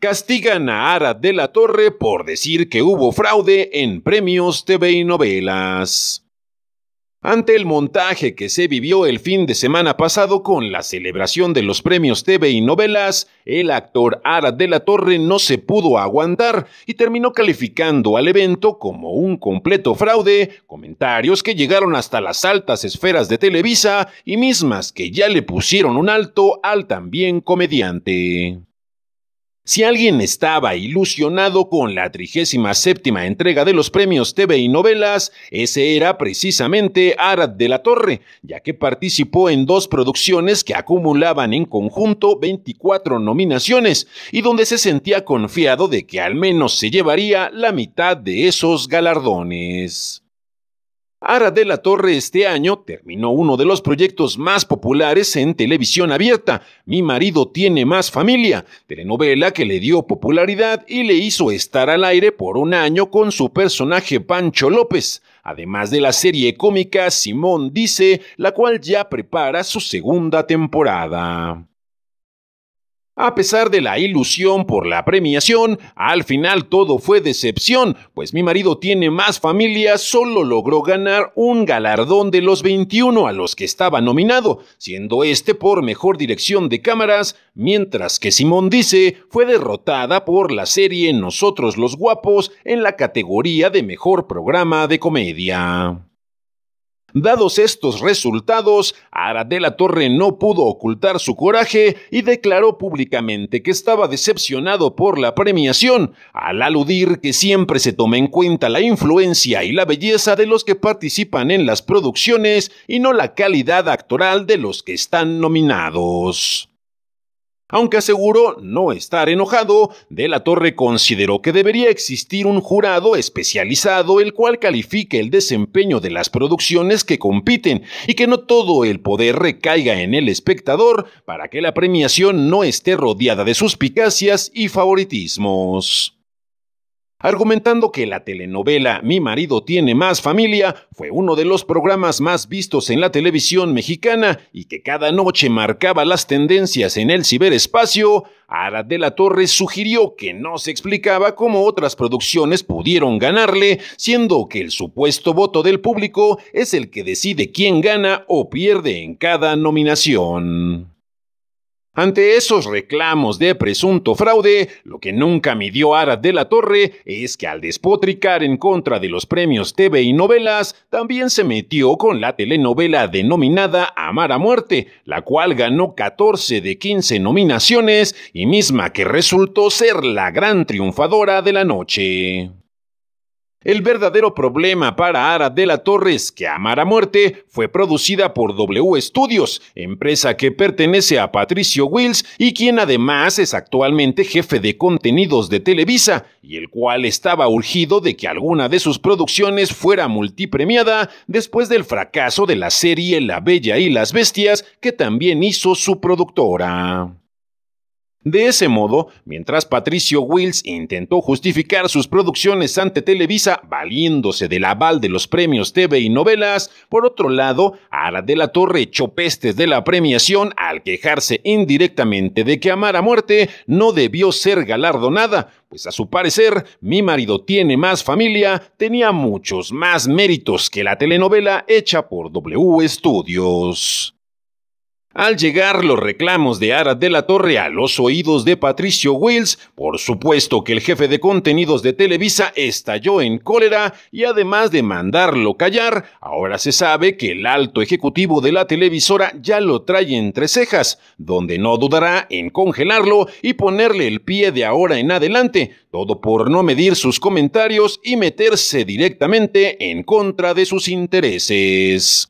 Castigan a Ara de la Torre por decir que hubo fraude en premios TV y novelas. Ante el montaje que se vivió el fin de semana pasado con la celebración de los premios TV y novelas, el actor Ara de la Torre no se pudo aguantar y terminó calificando al evento como un completo fraude, comentarios que llegaron hasta las altas esferas de Televisa y mismas que ya le pusieron un alto al también comediante. Si alguien estaba ilusionado con la 37 entrega de los premios TV y novelas, ese era precisamente Arad de la Torre, ya que participó en dos producciones que acumulaban en conjunto 24 nominaciones y donde se sentía confiado de que al menos se llevaría la mitad de esos galardones. Ara de la Torre este año terminó uno de los proyectos más populares en televisión abierta, Mi marido tiene más familia, telenovela que le dio popularidad y le hizo estar al aire por un año con su personaje Pancho López, además de la serie cómica Simón dice, la cual ya prepara su segunda temporada. A pesar de la ilusión por la premiación, al final todo fue decepción, pues mi marido tiene más familia, solo logró ganar un galardón de los 21 a los que estaba nominado, siendo este por mejor dirección de cámaras, mientras que Simón Dice fue derrotada por la serie Nosotros los Guapos en la categoría de mejor programa de comedia. Dados estos resultados, Ara de la Torre no pudo ocultar su coraje y declaró públicamente que estaba decepcionado por la premiación, al aludir que siempre se toma en cuenta la influencia y la belleza de los que participan en las producciones y no la calidad actoral de los que están nominados. Aunque aseguró no estar enojado, De la Torre consideró que debería existir un jurado especializado el cual califique el desempeño de las producciones que compiten y que no todo el poder recaiga en el espectador para que la premiación no esté rodeada de suspicacias y favoritismos argumentando que la telenovela Mi marido tiene más familia fue uno de los programas más vistos en la televisión mexicana y que cada noche marcaba las tendencias en el ciberespacio, Ara de la sugirió que no se explicaba cómo otras producciones pudieron ganarle, siendo que el supuesto voto del público es el que decide quién gana o pierde en cada nominación. Ante esos reclamos de presunto fraude, lo que nunca midió Ara de la Torre es que al despotricar en contra de los premios TV y novelas, también se metió con la telenovela denominada Amar a Muerte, la cual ganó 14 de 15 nominaciones y misma que resultó ser la gran triunfadora de la noche. El verdadero problema para Ara de la Torres, que Amara Muerte fue producida por W Studios, empresa que pertenece a Patricio Wills y quien además es actualmente jefe de contenidos de Televisa, y el cual estaba urgido de que alguna de sus producciones fuera multipremiada después del fracaso de la serie La Bella y las Bestias que también hizo su productora. De ese modo, mientras Patricio Wills intentó justificar sus producciones ante Televisa valiéndose del aval de los premios TV y novelas, por otro lado, Ara de la Torre echó de la premiación al quejarse indirectamente de que Amar a Muerte no debió ser galardonada, pues a su parecer, Mi marido tiene más familia tenía muchos más méritos que la telenovela hecha por W Studios. Al llegar los reclamos de Ara de la Torre a los oídos de Patricio Wills, por supuesto que el jefe de contenidos de Televisa estalló en cólera y además de mandarlo callar, ahora se sabe que el alto ejecutivo de la televisora ya lo trae entre cejas, donde no dudará en congelarlo y ponerle el pie de ahora en adelante, todo por no medir sus comentarios y meterse directamente en contra de sus intereses.